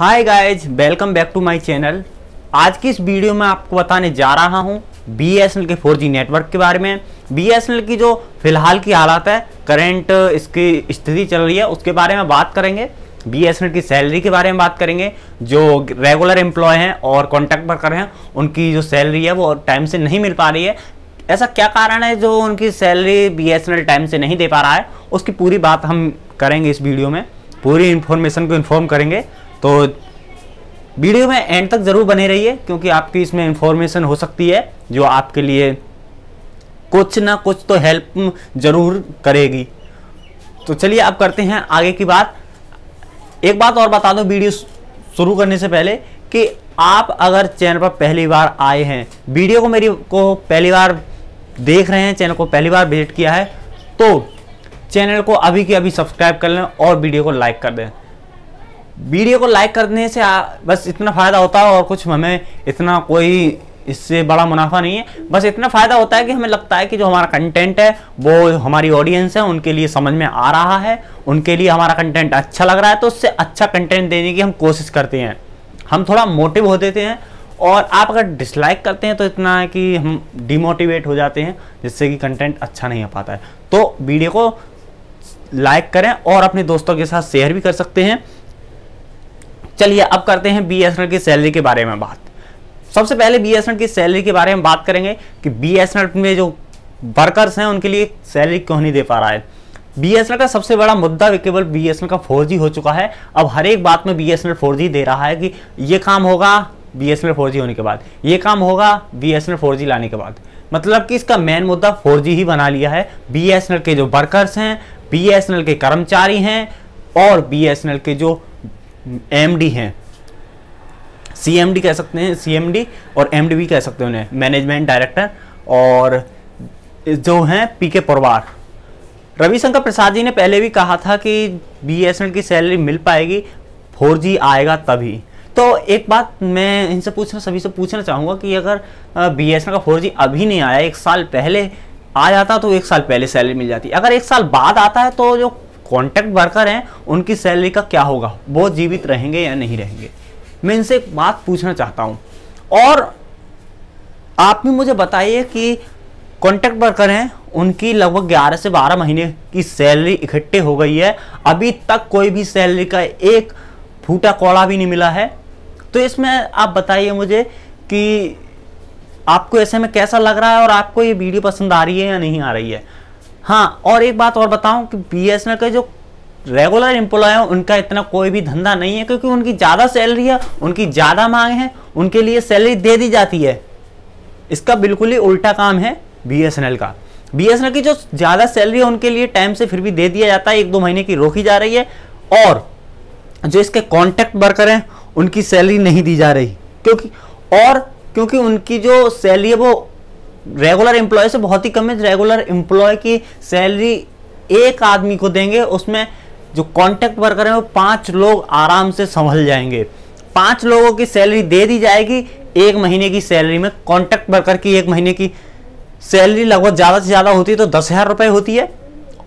hi guys welcome back to my channel आज की इस वीडियो में आपको बताने जा रहा हूं बी के 4G नेटवर्क के बारे में बी की जो फिलहाल की हालत है करंट इसकी स्थिति चल रही है उसके बारे में बात करेंगे बी की सैलरी के बारे में बात करेंगे जो रेगुलर एम्प्लॉय हैं और कॉन्ट्रैक्ट वर्कर हैं उनकी जो सैलरी है वो टाइम से नहीं मिल पा रही है ऐसा क्या कारण है जो उनकी सैलरी बी टाइम से नहीं दे पा रहा है उसकी पूरी बात हम करेंगे इस वीडियो में पूरी इन्फॉर्मेशन को इन्फॉर्म करेंगे तो वीडियो में एंड तक ज़रूर बने रहिए क्योंकि आपकी इसमें इंफॉर्मेशन हो सकती है जो आपके लिए कुछ ना कुछ तो हेल्प ज़रूर करेगी तो चलिए आप करते हैं आगे की बात एक बात और बता दो वीडियो शुरू करने से पहले कि आप अगर चैनल पर पहली बार आए हैं वीडियो को मेरी को पहली बार देख रहे हैं चैनल को पहली बार विजिट किया है तो चैनल को अभी की अभी सब्सक्राइब कर लें और वीडियो को लाइक कर दें वीडियो को लाइक करने से आ, बस इतना फ़ायदा होता है और कुछ हमें इतना कोई इससे बड़ा मुनाफा नहीं है बस इतना फ़ायदा होता है कि हमें लगता है कि जो हमारा कंटेंट है वो हमारी ऑडियंस है उनके लिए समझ में आ रहा है उनके लिए हमारा कंटेंट अच्छा लग रहा है तो उससे अच्छा कंटेंट देने की हम कोशिश करते हैं हम थोड़ा मोटिव हो देते हैं और आप अगर डिसलाइक करते हैं तो इतना है कि हम डिमोटिवेट हो जाते हैं जिससे कि कंटेंट अच्छा नहीं हो पाता है तो वीडियो को लाइक करें और अपने दोस्तों के साथ शेयर भी कर सकते हैं चलिए अब करते हैं बी की सैलरी के बारे में बात सबसे पहले बी की सैलरी के बारे में बात करेंगे कि बी में जो वर्कर्स हैं उनके लिए सैलरी क्यों नहीं दे पा रहा है बी का सबसे बड़ा मुद्दा केवल बी का फोर हो चुका है अब हर एक बात में बी एस दे रहा है कि ये काम होगा बी एस होने के बाद ये काम होगा बी एस लाने के बाद मतलब कि इसका मेन मुद्दा फोर ही बना लिया है बी के जो वर्कर्स हैं बी के कर्मचारी हैं और बी के जो एम डी हैं सी एम डी कह सकते हैं सी एम डी और एम डी भी कह सकते हैं उन्हें मैनेजमेंट डायरेक्टर और जो हैं पी के परवार रविशंकर प्रसाद जी ने पहले भी कहा था कि बी एस एन की सैलरी मिल पाएगी फोर जी आएगा तभी तो एक बात मैं इनसे पूछना सभी से पूछना चाहूँगा कि अगर बी एस एन का फोर जी अभी नहीं आया एक साल पहले आ जाता तो एक साल पहले सैलरी मिल जाती अगर एक साल बाद आता है तो जो कॉन्ट्रैक्ट वर्कर हैं उनकी सैलरी का क्या होगा वो जीवित रहेंगे या नहीं रहेंगे मैं इनसे एक बात पूछना चाहता हूँ और आप भी मुझे बताइए कि कॉन्ट्रैक्ट वर्कर हैं उनकी लगभग 11 से 12 महीने की सैलरी इकट्ठे हो गई है अभी तक कोई भी सैलरी का एक फूटा कौड़ा भी नहीं मिला है तो इसमें आप बताइए मुझे कि आपको ऐसे में कैसा लग रहा है और आपको ये वीडियो पसंद आ रही है या नहीं आ रही है हाँ और एक बात और बताऊं कि एल के जो रेगुलर एम्प्लॉय हैं उनका इतना कोई भी धंधा नहीं है क्योंकि उनकी ज़्यादा सैलरी है उनकी ज़्यादा मांग है उनके लिए सैलरी दे दी जाती है इसका बिल्कुल ही उल्टा काम है एल का एल की जो ज़्यादा सैलरी है उनके लिए टाइम से फिर भी दे दिया जाता है एक दो महीने की रोकी जा रही है और जो इसके कॉन्ट्रैक्ट वर्कर हैं उनकी सैलरी नहीं दी जा रही क्योंकि और क्योंकि उनकी जो सैलरी है वो रेगुलर एम्प्लॉय से बहुत ही कम है रेगुलर एम्प्लॉय की सैलरी एक आदमी को देंगे उसमें जो कॉन्टैक्ट वर्कर हैं वो पाँच लोग आराम से संभल जाएंगे पाँच लोगों की सैलरी दे दी जाएगी एक महीने की सैलरी में कॉन्टैक्ट वर्कर की एक महीने की सैलरी लगभग ज़्यादा से ज़्यादा होती है तो दस हज़ार रुपये होती है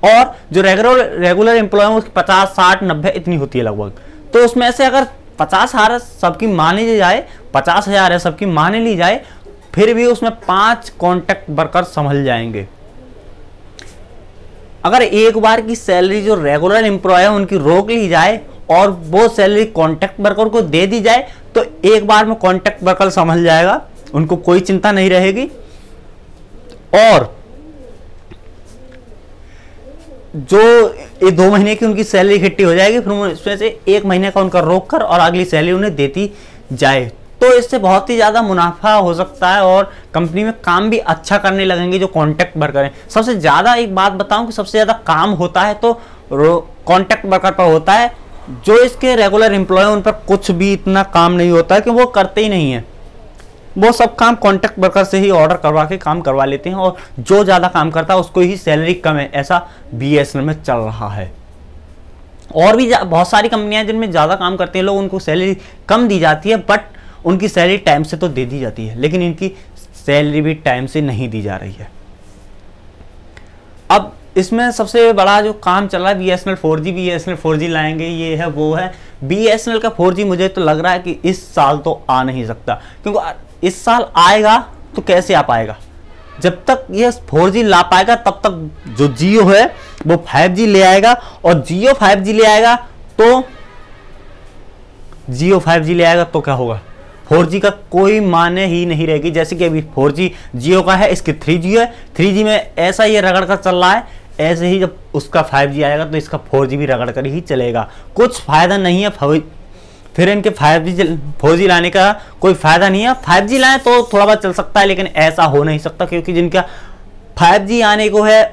और जो रेगुलर रेगुलर एम्प्लॉय है उसकी पचास साठ नब्बे इतनी होती है लगभग तो उसमें से अगर पचास हज़ार सबकी माने ली जाए पचास हज़ार है सबकी माने ली जाए फिर भी उसमें पांच कॉन्ट्रैक्ट वर्कर संभल जाएंगे अगर एक बार की सैलरी जो रेगुलर एम्प्लॉय है उनकी रोक ली जाए और वो सैलरी कॉन्ट्रैक्ट वर्कर को दे दी जाए तो एक बार में कॉन्ट्रैक्ट वर्कर संभल जाएगा उनको कोई चिंता नहीं रहेगी और जो ये दो महीने की उनकी सैलरी इकट्ठी हो जाएगी फिर उसमें से एक महीने का उनका रोक कर और अगली सैलरी उन्हें देती जाए तो इससे बहुत ही ज़्यादा मुनाफा हो सकता है और कंपनी में काम भी अच्छा करने लगेंगे जो कॉन्ट्रैक्ट वर्कर हैं सबसे ज़्यादा एक बात बताऊँ कि सबसे ज़्यादा काम होता है तो कॉन्ट्रैक्ट वर्कर पर होता है जो इसके रेगुलर एम्प्लॉय उन पर कुछ भी इतना काम नहीं होता है कि वो करते ही नहीं है वो सब काम कॉन्ट्रैक्ट वर्कर से ही ऑर्डर करवा के काम करवा लेते हैं और जो ज़्यादा काम करता है उसको ही सैलरी कम है ऐसा बी में चल रहा है और भी बहुत सारी कंपनियां जिनमें ज़्यादा काम करते हैं लोग उनको सैलरी कम दी जाती है बट उनकी सैलरी टाइम से तो दे दी जाती है लेकिन इनकी सैलरी भी टाइम से नहीं दी जा रही है अब इसमें सबसे बड़ा जो काम चल रहा है B S N L four G B S N L four G लाएंगे ये है वो है बी एस एन एल का फोर जी मुझे तो लग रहा है कि इस साल तो आ नहीं सकता क्योंकि इस साल आएगा तो कैसे आ पाएगा जब तक ये फोर जी ला पाएगा तब तक जो जियो है वो फाइव जी ले आएगा और जियो फाइव जी ले आएगा तो जियो फाइव जी ले आएगा तो क्या होगा जी का कोई माने ही नहीं रहेगी जैसे कि अभी जी जियो का है इसकी जी है जी में ऐसा ये रगड़ कर चल रहा है ऐसे ही जब उसका 5G आएगा तो इसका 4G भी रगड़ कर ही चलेगा कुछ फ़ायदा नहीं है फिर इनके 5G 4G लाने का कोई फ़ायदा नहीं है 5G लाएँ तो थोड़ा बहुत चल सकता है लेकिन ऐसा हो नहीं सकता क्योंकि जिनका 5G आने को है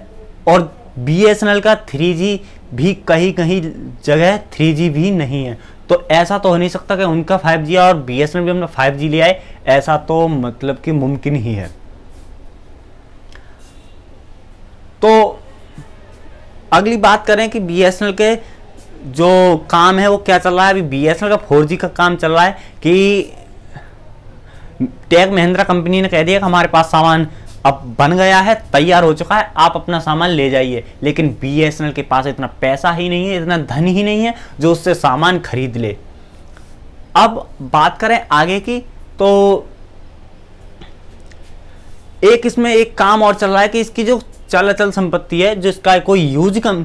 और बी का 3G भी कहीं कहीं जगह 3G भी नहीं है तो ऐसा तो हो नहीं सकता कि उनका फाइव जी और बी एस एन भी हमने फाइव जी लिया है ऐसा तो मतलब कि मुमकिन ही है तो अगली बात करें कि बी एस एन एल के जो काम है वो क्या चल रहा है अभी बी एस एन एल का फोर जी का काम चल रहा है कि टेक महिंद्रा कंपनी ने कह दिया कि हमारे पास सामान अब बन गया है तैयार हो चुका है आप अपना सामान ले जाइए लेकिन बी के पास इतना पैसा ही नहीं है इतना धन ही नहीं है जो उससे सामान खरीद ले अब बात करें आगे की तो एक इसमें एक काम और चल रहा है कि इसकी जो चल अचल संपत्ति है जिसका कोई यूज कम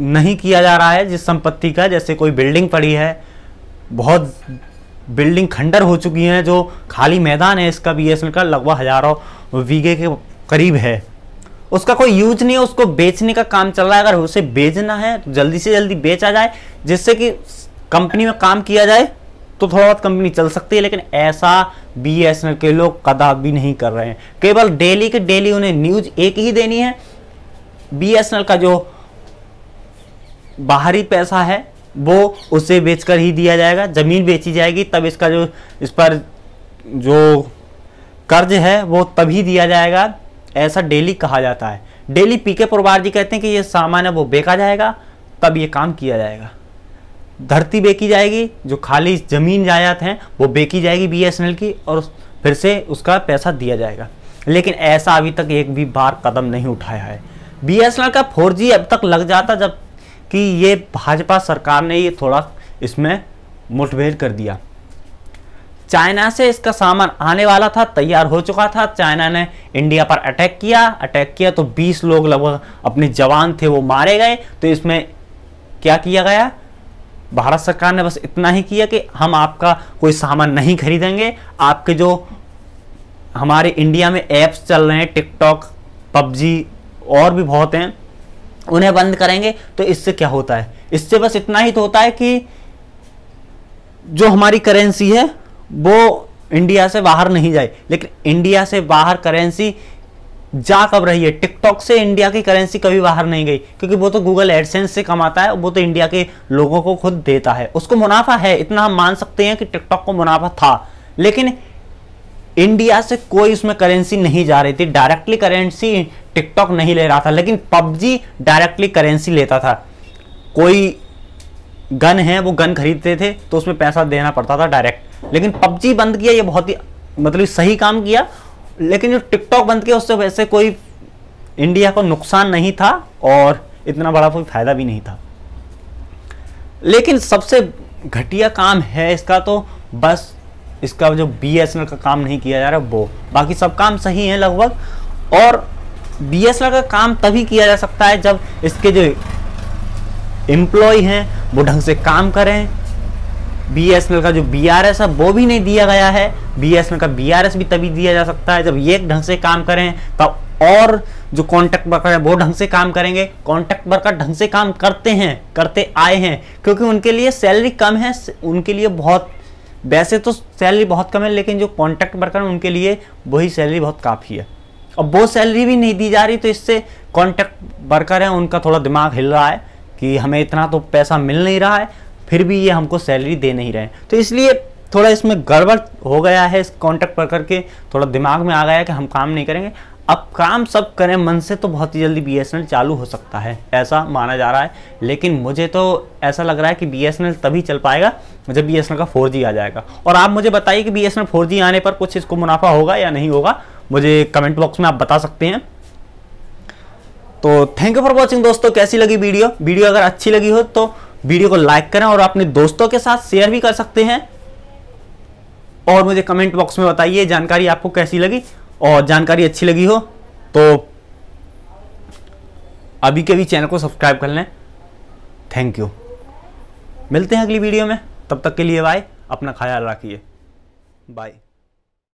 नहीं किया जा रहा है जिस संपत्ति का जैसे कोई बिल्डिंग पड़ी है बहुत बिल्डिंग खंडर हो चुकी हैं जो खाली मैदान है इसका बी का लगभग हज़ारों वीघे के करीब है उसका कोई यूज नहीं है उसको बेचने का काम चल रहा है अगर उसे बेचना है तो जल्दी से जल्दी बेचा जाए जिससे कि कंपनी में काम किया जाए तो थोड़ा बहुत कंपनी चल सकती है लेकिन ऐसा बी एस एन एल के लोग कदा भी नहीं कर रहे हैं केवल डेली के डेली उन्हें न्यूज एक ही देनी है बी एस एन एल का जो बाहरी पैसा है वो उसे बेचकर ही दिया जाएगा ज़मीन बेची जाएगी तब इसका जो इस पर जो कर्ज है वो तभी दिया जाएगा ऐसा डेली कहा जाता है डेली पी के पुरवार जी कहते हैं कि ये सामान है वो बेका जाएगा तब ये काम किया जाएगा धरती बेकी जाएगी जो खाली ज़मीन जायात हैं वो बेकी जाएगी बीएसएनएल की और फिर से उसका पैसा दिया जाएगा लेकिन ऐसा अभी तक एक भी बार कदम नहीं उठाया है बीएसएनएल का 4G अब तक लग जाता जब कि ये भाजपा सरकार ने ये थोड़ा इसमें मुठभेड़ कर दिया चाइना से इसका सामान आने वाला था तैयार हो चुका था चाइना ने इंडिया पर अटैक किया अटैक किया तो 20 लोग लगभग अपने जवान थे वो मारे गए तो इसमें क्या किया गया भारत सरकार ने बस इतना ही किया कि हम आपका कोई सामान नहीं खरीदेंगे आपके जो हमारे इंडिया में ऐप्स चल रहे हैं टिकटॉक पबजी और भी बहुत हैं उन्हें बंद करेंगे तो इससे क्या होता है इससे बस इतना ही तो होता है कि जो हमारी करेंसी है वो इंडिया से बाहर नहीं जाए लेकिन इंडिया से बाहर करेंसी जा कब रही है टिकटॉक से इंडिया की करेंसी कभी बाहर नहीं गई क्योंकि वो तो गूगल एडसेंस से कमाता है वो तो इंडिया के लोगों को खुद देता है उसको मुनाफा है इतना हम मान सकते हैं कि टिकटॉक को मुनाफा था लेकिन इंडिया से कोई उसमें करेंसी नहीं जा रही थी डायरेक्टली करेंसी टिकटॉक नहीं ले रहा था लेकिन पबजी डायरेक्टली करेंसी लेता था कोई गन है वो गन खरीदते थे तो उसमें पैसा देना पड़ता था डायरेक्ट लेकिन पबजी बंद किया ये बहुत ही मतलब सही काम किया लेकिन जो टिकटॉक बंद किया उससे वैसे कोई इंडिया को नुकसान नहीं था और इतना बड़ा कोई फायदा भी नहीं था लेकिन सबसे घटिया काम है इसका तो बस इसका जो बी एस एन एल का काम नहीं किया जा रहा है वो बाकी सब काम सही है लगभग और बी एस एन एल का काम तभी किया जा सकता है जब इसके जो एम्प्लॉय हैं वो ढंग से काम करें बी एस एन एल का जो बी आर एस है वो भी नहीं दिया गया है बी एस एल का बी आर एस भी तभी दिया जा सकता है जब ये ढंग से काम करें तब और जो कॉन्ट्रैक्ट वर्कर है वो ढंग से काम करेंगे कॉन्ट्रैक्ट वर्कर ढंग से काम करते हैं करते आए हैं क्योंकि उनके लिए सैलरी कम है उनके लिए बहुत वैसे तो सैलरी बहुत कम है लेकिन जो कॉन्ट्रैक्ट वर्कर हैं उनके लिए वही सैलरी बहुत काफ़ी है और वो सैलरी भी नहीं दी जा रही तो इससे कॉन्ट्रैक्ट वर्कर हैं उनका थोड़ा दिमाग हिल रहा है कि हमें इतना तो पैसा मिल नहीं रहा है फिर भी ये हमको सैलरी दे नहीं रहे तो इसलिए थोड़ा इसमें गड़बड़ हो गया है इस कॉन्ट्रैक्ट वर्कर के थोड़ा दिमाग में आ गया है कि हम काम नहीं करेंगे अब काम सब करें मन से तो बहुत ही जल्दी बी चालू हो सकता है ऐसा माना जा रहा है लेकिन मुझे तो ऐसा लग रहा है कि बी तभी चल पाएगा जब बी का फोर आ जाएगा और आप मुझे बताइए कि बी एस फोर आने पर कुछ इसको मुनाफा होगा या नहीं होगा मुझे कमेंट बॉक्स में आप बता सकते हैं तो थैंक यू फॉर वॉचिंग दोस्तों कैसी लगी वीडियो वीडियो अगर अच्छी लगी हो तो वीडियो को लाइक करें और अपने दोस्तों के साथ शेयर भी कर सकते हैं और मुझे कमेंट बॉक्स में बताइए जानकारी आपको कैसी लगी और जानकारी अच्छी लगी हो तो अभी के भी चैनल को सब्सक्राइब कर लें थैंक यू मिलते हैं अगली वीडियो में तब तक के लिए बाय अपना ख्याल रखिए बाय